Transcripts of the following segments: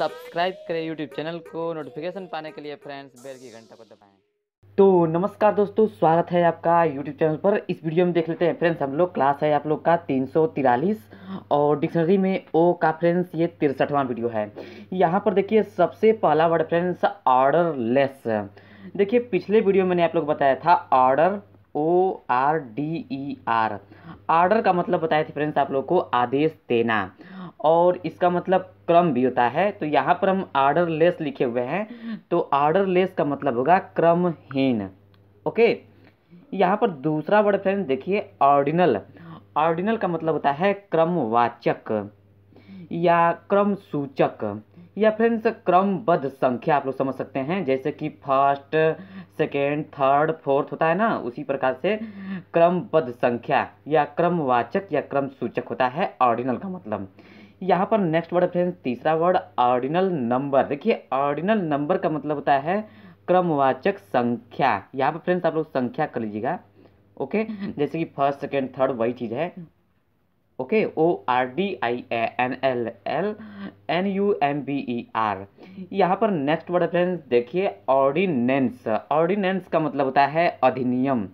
Subscribe करें YouTube channel को notification पाने के लिए फ्रेंड्स बेल की घंटा को दबाएं तो नमस्कार दोस्तों स्वागत है आपका यूट्यूब चैनल पर इस वीडियो में देख लेते हैं फ्रेंड्स हम लोग क्लास है आप लोग का तीन और डिक्शनरी में ओ का फ्रेंड्स ये तिरसठवां वीडियो है यहाँ पर देखिए सबसे पहला वर्ड फ्रेंड्स ऑर्डर लेस देखिए पिछले वीडियो मैंने आप लोग बताया था order O R D E R order का मतलब बताया थे फ्रेंड्स आप लोग को आदेश देना और इसका मतलब क्रम भी होता है तो यहाँ पर हम आर्डर लेस लिखे हुए हैं तो आर्डर लेस का मतलब होगा क्रमहीन ओके यहाँ पर दूसरा वर्ड फ्रेंड देखिए ऑर्डिनल ऑर्डिनल का मतलब होता है क्रमवाचक या क्रम सूचक या फ्रेंड्स क्रमबद्ध संख्या आप लोग समझ सकते हैं जैसे कि फर्स्ट सेकेंड थर्ड फोर्थ होता है ना उसी प्रकार से क्रमबद्ध संख्या या क्रमवाचक या क्रम सूचक होता है ऑर्डिनल का मतलब यहाँ पर नेक्स्ट वर्ड फ्रेंड्स तीसरा वर्ड ऑर्डिनल नंबर देखिए ऑर्डिनल नंबर का मतलब होता है क्रमवाचक संख्या यहाँ पर फ्रेंड्स आप लोग संख्या कर लीजिएगा ओके हम्म। जैसे कि फर्स्ट सेकेंड थर्ड वही चीज़ है okay O R D I A N L L N U M B E R यहाँ पर नेक्स्ट वर्ड फ्रेंड्स देखिए ऑर्डिनेंस ऑर्डिनेंस का मतलब होता है अधिनियम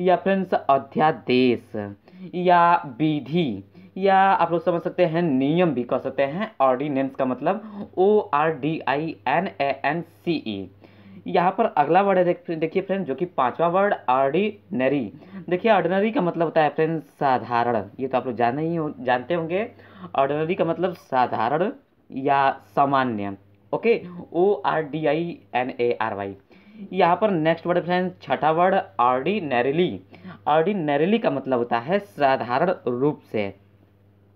या फ्रेंड्स अध्यादेश या विधि या आप लोग समझ सकते हैं नियम भी कह सकते हैं ऑर्डिनेंस का मतलब O R D I N A N C E यहाँ पर अगला वर्ड है देखिए फ्रेंड जो कि पांचवा वर्ड ऑर्डिनरी देखिए ऑर्डिनरी का मतलब होता है फ्रेंड साधारण ये तो आप लोग जान ही हो, जानते होंगे ऑर्डिनरी का मतलब साधारण या सामान्य okay O R D I N A R Y यहाँ पर नेक्स्ट वर्ड फ्रेंड छठा वर्ड ऑर्डिनरीली ऑर्डिनरीली का मतलब होता है साधारण रूप से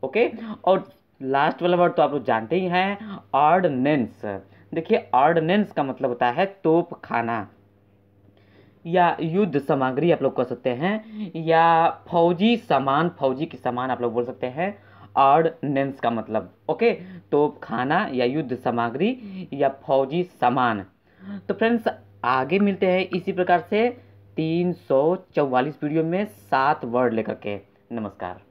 ओके और लास्ट वाला वर्ड तो आप लोग जानते ही हैं ऑर्डनेंस देखिए ऑर्डनेंस का मतलब होता है तोप खाना या युद्ध सामग्री आप लोग कह सकते हैं या फौजी सामान फौजी के सामान आप लोग बोल सकते हैं ऑर्डनेंस का मतलब ओके तो खाना या युद्ध सामग्री या फौजी सामान तो फ्रेंड्स आगे मिलते हैं इसी प्रकार से तीन वीडियो में सात वर्ड लेकर के नमस्कार